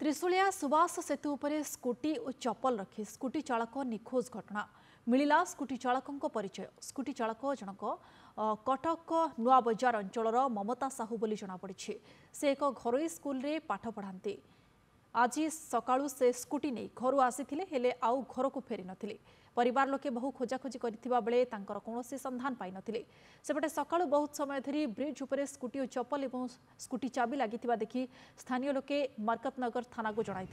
ତ୍ରିଶୁଳିଆ ସୁବାସ ସେତୁ ଉପରେ ସ୍କୁଟି ଓ ଚପଲ ରଖି ସ୍କୁଟି ଚାଳକ ନିଖୋଜ ଘଟଣା ମିଳିଲା ସ୍କୁଟି ଚାଳକଙ୍କ ପରିଚୟ ସ୍କୁଟି ଚାଳକ ଜଣକ କଟକ ନୂଆବଜାର ଅଞ୍ଚଳର ମମତା ସାହୁ ବୋଲି ଜଣାପଡ଼ିଛି ସେ ଏକ ଘରୋଇ ସ୍କୁଲରେ ପାଠ ପଢ଼ାନ୍ତି आज सका से स्कूटी नहीं घर आसी आउ घर को फेरी नी परिवार लोके बहु खोजाखोजी करेर सन्धान पाई सेपटे सका बहुत समय धरी ब्रिज उपर स्कूटी और चपल और स्कूटी चाबी लगी देखी स्थानीय लोके मरकतनगर थाना को जन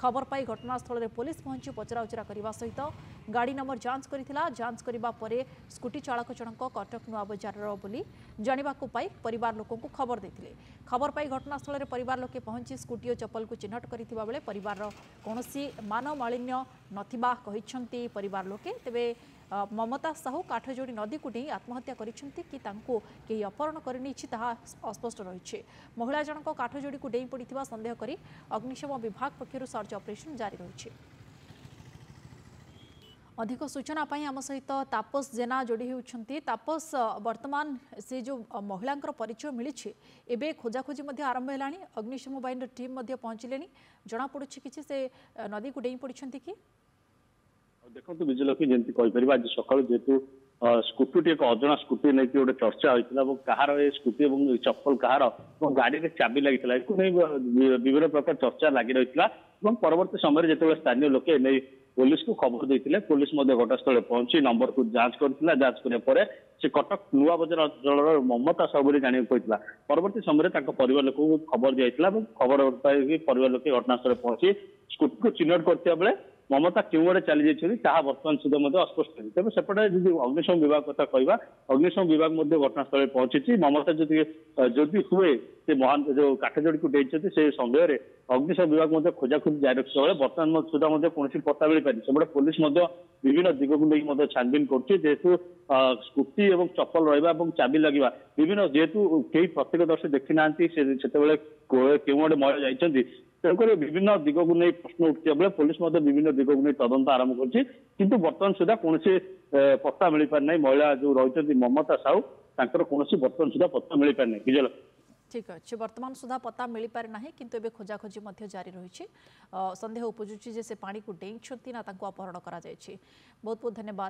खबर पाई घटनास्थल में पुलिस पहुंच पचराउचरा करने सहित गाड़ी नंबर जांच कर जांच करने स्कूटी चालक जनक कटक नुआ बजार जानवाक पाई पर खबर देते खबर पाई घटनास्थल पर लोके पहुंची स्कूटी और चपल को चिन्हट कर କରିଥିବା ବେଳେ ପରିବାରର କୌଣସି ମାନମାଳିନ୍ୟ ନଥିବା କହିଛନ୍ତି ପରିବାର ଲୋକେ ତେବେ ମମତା ସାହୁ କାଠଯୋଡ଼ି ନଦୀକୁ ଡେଇଁ ଆତ୍ମହତ୍ୟା କରିଛନ୍ତି କି ତାଙ୍କୁ କେହି ଅପହରଣ କରିନେଇଛି ତାହା ଅସ୍ପଷ୍ଟ ରହିଛି ମହିଳା ଜଣଙ୍କ କାଠଯୋଡ଼ିକୁ ଡେଇଁ ପଡ଼ିଥିବା ସନ୍ଦେହ କରି ଅଗ୍ନିଶମ ବିଭାଗ ପକ୍ଷରୁ ସର୍ଚ୍ଚ ଅପରେସନ୍ ଜାରି ରହିଛି अधिक सूचना आम सहित तापस जेना जोड़ी होती तापस बर्तमान से जो महिला परिचय मिली एवं खोजाखोजी आरंभ है अग्निशम बाइन टीम पहुंचले जमापड़ किसी से नदी को डेई पड़ी कि দেখন্তু বিজয়লক্ষ্মী যেমতি কইপারিবা আজ সকাল যেহেতু স্কুপিটিকক অর্জনা স্কুপি নেকি ওটা চর্চা হিতলা ব কহার স্কুপি এবং চফল কহার গাড়ির চাবি লাগিছিল আইকনি বিবর প্রক চর্চা লাগি রইছিল এবং পরবর্তী সময়ে যেতে স্থানীয় লোকে পুলিশকে খবর দিছিল পুলিশ মধ্যে ঘটনাস্থলে পৌঁছি নাম্বার কো জাঞ্জ করছিল জাঞ্জ করার পরে সে কটক নয়া বজর জলর মমতা সবলি জানি কইছিল পরবর্তী সময়ে তার পরিবার লোক খবর যাইছিল খবর হই পাই কি পরিবার লোক ঘটনা স্থলে পৌঁছি স্কুপি কো চিনর করতিয়া বলে ମମତା କେଉଁ ଆଡ଼େ ଚାଲିଯାଇଛନ୍ତି ତାହା ବର୍ତ୍ତମାନ ସୁଦ୍ଧା ମଧ୍ୟ ଅସ୍ପଷ୍ଟ ଅଛି ତେବେ ସେପଟେ ଯଦି ଅଗ୍ନିଶମ ବିଭାଗ କଥା କହିବା ଅଗ୍ନିଶମ ବିଭାଗ ମଧ୍ୟ ଘଟଣାସ୍ଥଳରେ ପହଞ୍ଚିଛି ମମତା ଯଦି ଯଦି ହୁଏ ସେ ମହାନ ଯୋଉ କାଠଯୋଡିକୁ ଡେଇଁଛନ୍ତି ସେ ସନ୍ଦେହରେ ଅଗ୍ନିଶମ ବିଭାଗ ମଧ୍ୟ ଖୋଜାଖୋଜି ଜାରି ରଖିଥିବା ବେଳେ ବର୍ତ୍ତମାନ ସୁଦ୍ଧା ମଧ୍ୟ କୌଣସି ପତ୍ତା ମିଳିପାରିନି ସେପଟେ ପୋଲିସ ମଧ୍ୟ ବିଭିନ୍ନ ଦିଗକୁ ନେଇ ମଧ୍ୟ ଛାନଭିନ କରୁଛି ଯେହେତୁ ସ୍କୁଟି ଏବଂ ଚପଲ ରହିବା ଏବଂ ଚାବି ଲାଗିବା ବିଭିନ୍ନ ଯେହେତୁ କେହି ପ୍ରତ୍ୟକ୍ଷଦର୍ଶୀ ଦେଖି ନାହାନ୍ତି ସେତେବେଳେ କେଉଁ ଆଡ଼େ ମହିଳା ଯାଇଛନ୍ତି ତେଣୁକରି ବିଭିନ୍ନ ଦିଗକୁ ନେଇ ପ୍ରଶ୍ନ ଉଠିଥିବା ବେଳେ ପୋଲିସ ମଧ୍ୟ ବିଭିନ୍ନ ଦିଗକୁ ନେଇ ତଦନ୍ତ ଆରମ୍ଭ କରିଛି କିନ୍ତୁ ବର୍ତ୍ତମାନ ସୁଦ୍ଧା କୌଣସି ପତ୍ତା ମିଳିପାରିନାହିଁ ମହିଳା ଯୋଉ ରହିଛନ୍ତି ମମତା ସାହୁ ତାଙ୍କର କୌଣସି ବର୍ତ୍ତମାନ ସୁଦ୍ଧା ପତ୍ର ମିଳିପାରିନାହିଁ ବୁଝିଲ ঠিক আছে বর্তমান সুদ্ধা পতা মিপারি না কিন্তু এবে খোঁজাখোঁজি জারি রয়েছে সন্দেহ উপজুছি যে সে পাঁকু ডেইছেন না তাঁকু অপহরণ করা যাই বহুত বহুত ধন্যবাদ